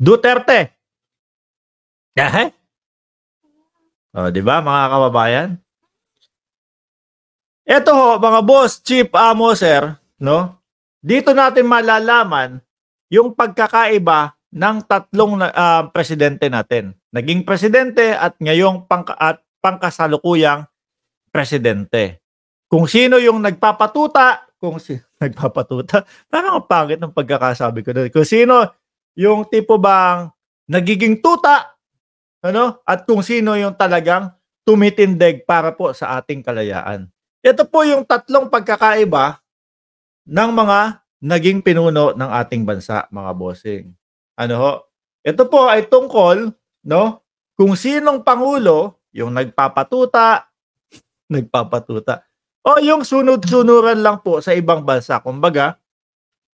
Duterte. Eh? Oh, di ba mga kababayan? Ito ho, mga boss, chief amo, sir, no? Dito natin malalaman yung pagkakaiba ng tatlong uh, presidente natin. Naging presidente at ngayong pangka at pangkasalukuyang presidente. Kung sino yung nagpapatuta, kung si nagpapatuta, parang ang pangit ng pagkakasabi ko Kung sino yung tipo bang nagiging tuta ano? At kung sino yung talagang tumitindig para po sa ating kalayaan. Ito po yung tatlong pagkakaiba ng mga naging pinuno ng ating bansa, mga bossing. Ano ho? Ito po ay tungkol, no? Kung sinong pangulo yung nagpapatuta, nagpapatuta. O yung sunod-sunuran lang po sa ibang bansa. Kumbaga,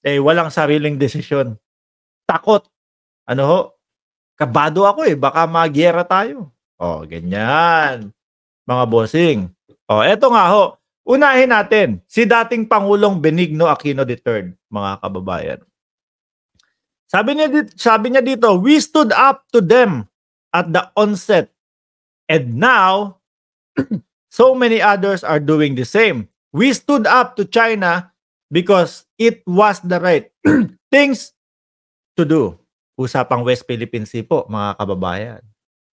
eh walang sariling desisyon takot. Ano ho? Kabado ako eh, baka magyera tayo. Oh, ganyan. Mga bossing. Oh, eto nga ho. Unahin natin si dating Pangulong Benigno Aquino III, mga kababayan. Sabi niya dito, sabi niya dito, we stood up to them at the onset. And now so many others are doing the same. We stood up to China because it was the right things to do. Usapang West Philippine Sea po, mga kababayan.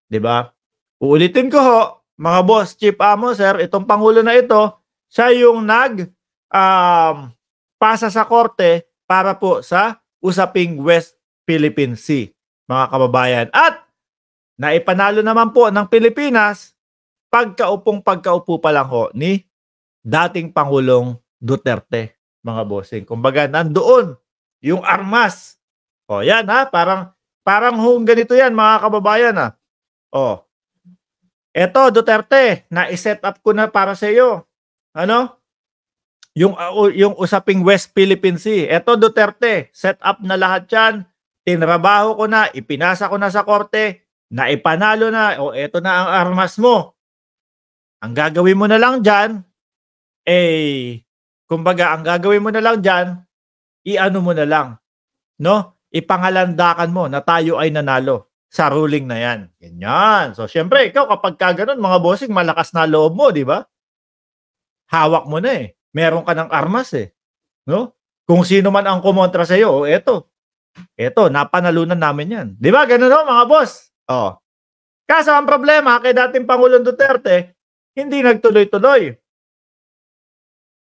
'Di ba? Uulitin ko ho, mga boss, Chief Amo, sir, itong pangulo na ito, siya yung nag um, pasa sa korte para po sa usaping West Philippine Sea, mga kababayan. At naipanalo naman po ng Pilipinas pagkaupong pagkaupo pa lang ho ni dating Pangulong Duterte, mga bossing. Kumbaga, nandoon yung armas o, oh, yan ha, parang parang home ganito yan mga kababayan ha. O. Oh. Eto Duterte, na-set up ko na para sa iyo. Ano? Yung uh, yung usaping West Philippine Sea. Eto Duterte, set up na lahat 'yan. Tinrabaho ko na, ipinasa ko na sa korte, naipanalo na, o oh, eto na ang armas mo. Ang gagawin mo na lang diyan, eh kumbaga ang gagawin mo na lang diyan, iano mo na lang, no? ipangalandakan mo na tayo ay nanalo sa ruling na yan. Ganyan. So, syempre, ikaw kapag ka ganun, mga bossing, malakas na loob mo, di ba? Hawak mo na eh. Meron ka ng armas eh. No? Kung sino man ang kumontra sa'yo, oh, eto. Eto, napanalunan namin yan. Di ba? Ganun no, oh, mga boss? Oh. Kaso ang problema kay dating Pangulong Duterte, hindi nagtuloy-tuloy.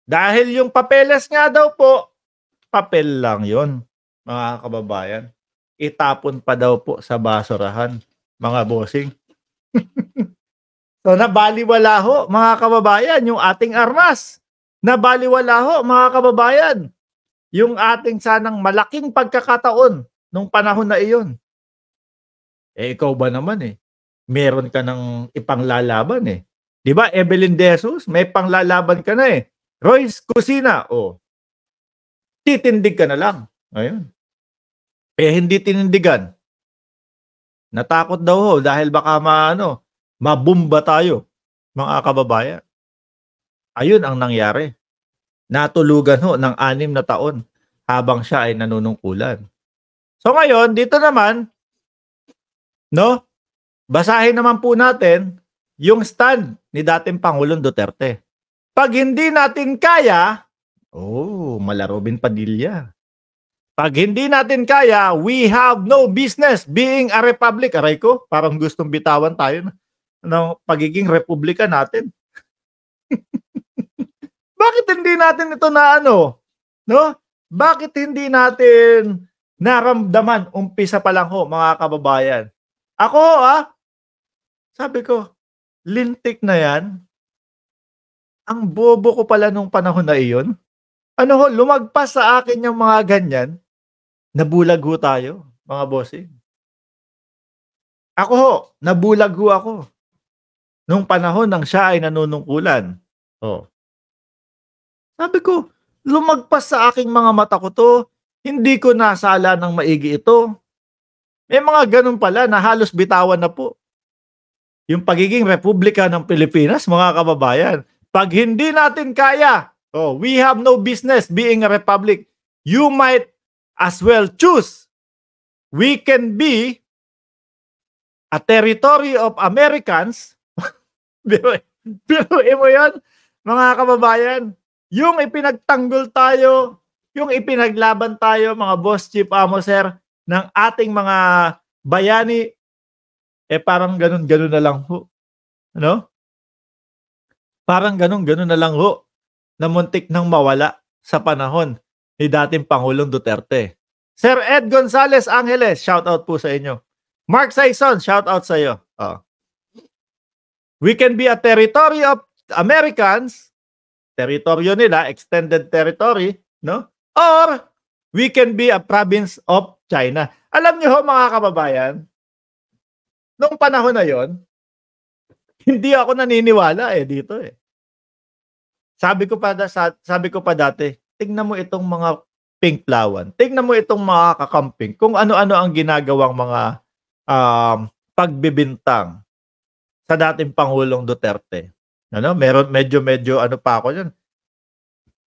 Dahil yung papeles nga daw po, papel lang yon mga kababayan, itapon pa daw po sa basurahan, mga bossing. so nabaliwala ho, mga kababayan, yung ating armas. Nabaliwala ho, mga kababayan, yung ating sanang malaking pagkakataon nung panahon na iyon. Eh, ikaw ba naman eh? Meron ka ng ipanglalaban eh. Di ba, Evelyn Desus, may panglalaban ka na eh. Royce Cusina, oh. Titindig ka na lang. Ayun. Eh hindi tinindigan. Natakot daw ho dahil baka maano, mabumba tayo mga kababayan. Ayun ang nangyari. Natulugan ho ng anim na taon habang siya ay nanunungkulan. So ngayon, dito naman, no? Basahin naman po natin yung stand ni dating Pangulong Duterte. Pag hindi natin kaya, oh, malarobin Padilla. Pag hindi natin kaya, we have no business being a republic. Aray ko, parang gustong bitawan tayo na ng pagiging republika natin. Bakit hindi natin ito na ano? No? Bakit hindi natin naramdaman umpisa pa lang ho mga kababayan? Ako ah, sabi ko, lintik na yan. Ang bobo ko pala nung panahon na iyon. Ano ho, lumagpas sa akin yung mga ganyan. Nabulag ho tayo, mga bossing. Ako ho, nabulag ho ako. Nung panahon nang siya ay nanunungkulan. Oh. Sabi ko, lumagpas sa aking mga mata ko to. Hindi ko nasala ng maigi ito. May mga ganun pala na halos bitawan na po. Yung pagiging republika ng Pilipinas, mga kababayan. Pag hindi natin kaya, oh, we have no business being a republic. You might as well choose. We can be a territory of Americans. pero, mo yan, mga kababayan. Yung ipinagtanggol tayo, yung ipinaglaban tayo, mga boss, chief amo, sir, ng ating mga bayani, eh parang ganun-ganun na lang ho. Ano? Parang ganun-ganun na lang ho na muntik nang mawala sa panahon ni dating Pangulong Duterte. Sir Ed Gonzales Angeles, shout out po sa inyo. Mark Sison, shout out sa iyo. Oh. We can be a territory of Americans, teritoryo nila, extended territory, no? Or we can be a province of China. Alam niyo ho mga kababayan, nung panahon na 'yon, hindi ako naniniwala eh dito eh. Sabi ko pa sabi ko pa dati, tignan mo itong mga pink lawan. Tignan mo itong mga kakamping. Kung ano-ano ang ginagawang mga um, pagbibintang sa dating Pangulong Duterte. Ano, meron medyo medyo ano pa ako diyan.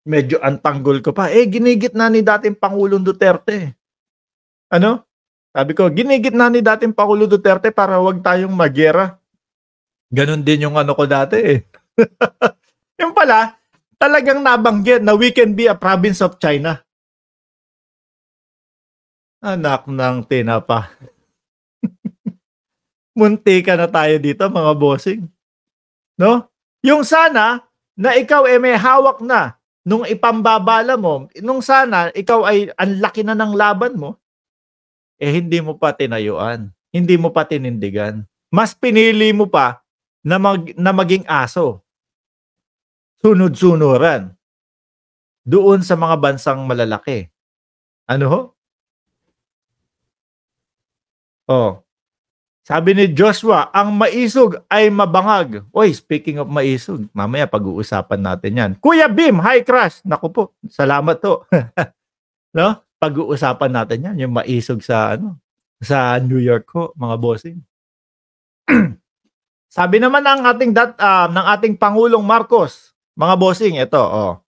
Medyo antanggol ko pa. Eh ginigit na ni dating Pangulong Duterte. Ano? Sabi ko, ginigit na ni dating Pangulong Duterte para wag tayong magera. Ganon din yung ano ko dati eh. yung pala, talagang nabanggit na we can be a province of China. Anak ng tinapa. Munti ka na tayo dito mga bossing. No? Yung sana na ikaw ay eh, may hawak na nung ipambabala mo, nung sana ikaw ay ang laki na ng laban mo, eh hindi mo pa tinayuan, hindi mo pa tinindigan. Mas pinili mo pa na, mag, na maging aso sunod-sunuran doon sa mga bansang malalaki. Ano ho? Oh. Sabi ni Joshua, ang maisog ay mabangag. Oy, speaking of maisog, mamaya pag-uusapan natin yan. Kuya Bim, hi crush. Naku po, salamat to. no? Pag-uusapan natin yan, yung maisog sa ano, sa New York ko, mga bossing. Sabi naman ng ating dat, uh, ng ating Pangulong Marcos, mga bossing, ito, oh.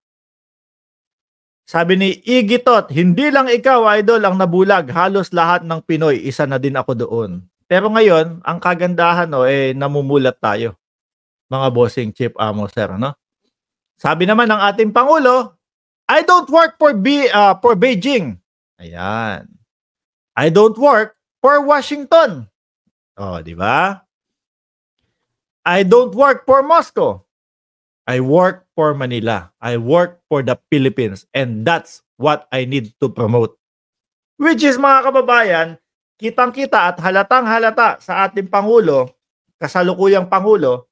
Sabi ni Igitot, hindi lang ikaw, idol, ang nabulag. Halos lahat ng Pinoy, isa na din ako doon. Pero ngayon, ang kagandahan, no, eh, namumulat tayo. Mga bossing chief amo, sir, no? Sabi naman ng ating Pangulo, I don't work for, B, uh, for Beijing. Ayan. I don't work for Washington. Oh, di ba? I don't work for Moscow. I work for Manila. I work for the Philippines. And that's what I need to promote. Which is mga kababayan, kitang-kita at halatang halata sa ating Pangulo, kasalukuyang Pangulo,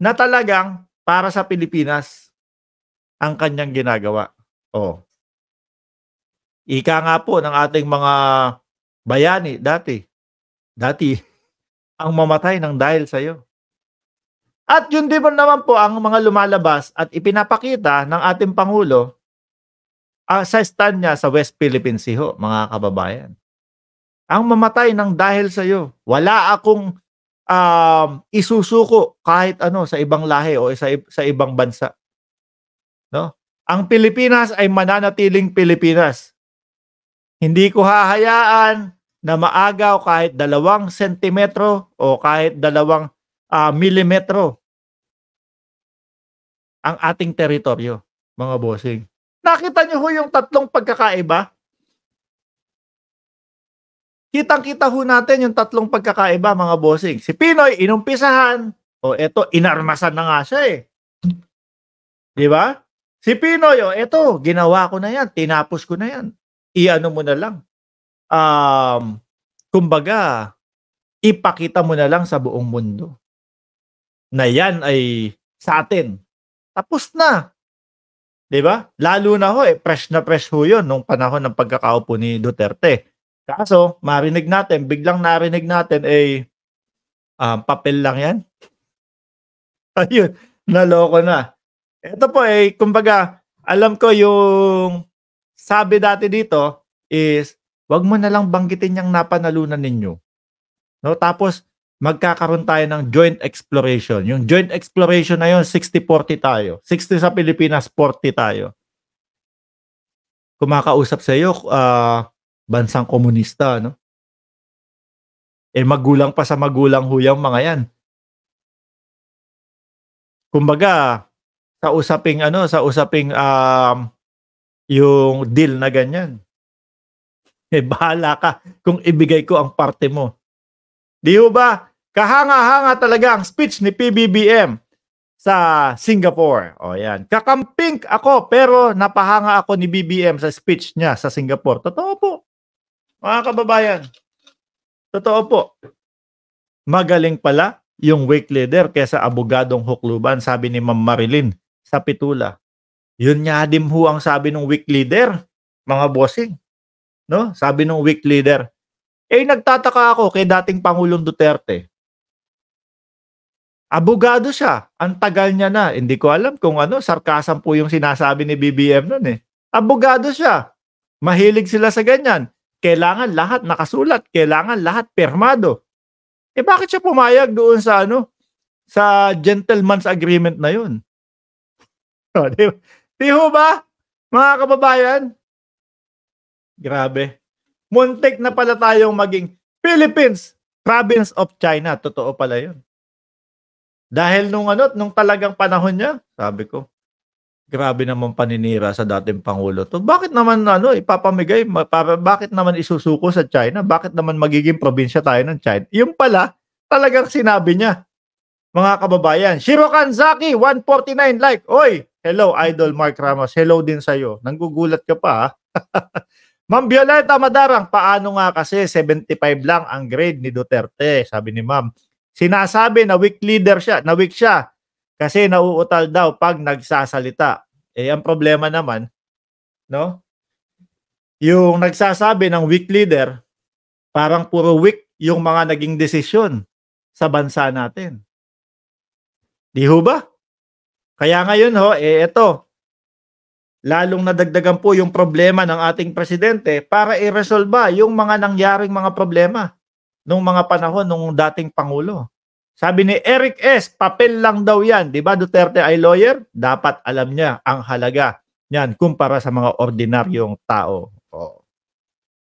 na talagang para sa Pilipinas ang kanyang ginagawa. Oh. Ika nga po ng ating mga bayani dati. Dati, ang mamatay ng dahil sa iyo. At yun din po naman po ang mga lumalabas at ipinapakita ng ating Pangulo uh, sa stand niya sa West Philippine Sea ho, mga kababayan. Ang mamatay ng dahil sa iyo. Wala akong um, isusuko kahit ano sa ibang lahi o sa, sa ibang bansa. No? Ang Pilipinas ay mananatiling Pilipinas. Hindi ko hahayaan na maagaw kahit dalawang sentimetro o kahit dalawang uh, ah, milimetro ang ating teritoryo, mga bossing. Nakita niyo ho yung tatlong pagkakaiba? Kitang-kita ho natin yung tatlong pagkakaiba, mga bossing. Si Pinoy, inumpisahan. O eto, inarmasan na nga siya eh. Di ba? Si Pinoy, o eto, ginawa ko na yan. Tinapos ko na yan. Iano mo na lang. Um, kumbaga, ipakita mo na lang sa buong mundo na yan ay sa atin. Tapos na. 'Di ba? Lalo na ho eh fresh na fresh ho 'yon nung panahon ng pagkakaupo ni Duterte. Kaso, marinig natin, biglang narinig natin ay eh, um, papel lang 'yan. Ayun, naloko na. Ito po ay eh, kumbaga, alam ko yung sabi dati dito is wag mo na lang banggitin yung napanalunan ninyo. No? Tapos, magkakaroon tayo ng joint exploration. Yung joint exploration na yun, 60-40 tayo. 60 sa Pilipinas, 40 tayo. Kumakausap sa iyo, uh, bansang komunista, no? Eh magulang pa sa magulang huyang mga yan. Kumbaga, sa usaping ano, sa usaping um, yung deal na ganyan. Eh bahala ka kung ibigay ko ang parte mo. Di ba? Kahanga-hanga talaga ang speech ni PBBM sa Singapore. O yan. Kakamping ako pero napahanga ako ni BBM sa speech niya sa Singapore. Totoo po. Mga kababayan. Totoo po. Magaling pala yung wake leader kaysa abogadong hukluban, sabi ni Ma'am Marilyn sa Pitula. Yun nga din ho ang sabi ng wake leader, mga bossing. No? Sabi ng wake leader. Eh nagtataka ako kay dating Pangulong Duterte abogado siya. Ang tagal niya na. Hindi ko alam kung ano, Sarkasan po yung sinasabi ni BBM nun eh. Abogado siya. Mahilig sila sa ganyan. Kailangan lahat nakasulat. Kailangan lahat permado. Eh bakit siya pumayag doon sa ano? Sa gentleman's agreement na yun. Oh, di, di ho ba? Mga kababayan? Grabe. Muntik na pala tayong maging Philippines, province of China. Totoo pala yun. Dahil nung ano, nung talagang panahon niya, sabi ko, grabe naman paninira sa dating Pangulo to. Bakit naman ano, ipapamigay, bakit naman isusuko sa China? Bakit naman magiging probinsya tayo ng China? Yung pala, talagang sinabi niya. Mga kababayan, Shiro Kanzaki, 149 like. Oy, hello Idol Mark Ramos. Hello din sa'yo. Nanggugulat ka pa ah. Ma'am Violeta Madarang, paano nga kasi 75 lang ang grade ni Duterte? Sabi ni Ma'am. Sinasabi na weak leader siya, na weak siya kasi nauutal daw pag nagsasalita. Eh ang problema naman, no? Yung nagsasabi ng weak leader, parang puro weak yung mga naging desisyon sa bansa natin. Di ho ba? Kaya ngayon ho, eh ito, lalong nadagdagan po yung problema ng ating presidente para i-resolve yung mga nangyaring mga problema nung mga panahon nung dating Pangulo. Sabi ni Eric S., papel lang daw yan. Di ba Duterte ay lawyer? Dapat alam niya ang halaga niyan kumpara sa mga ordinaryong tao. Oh.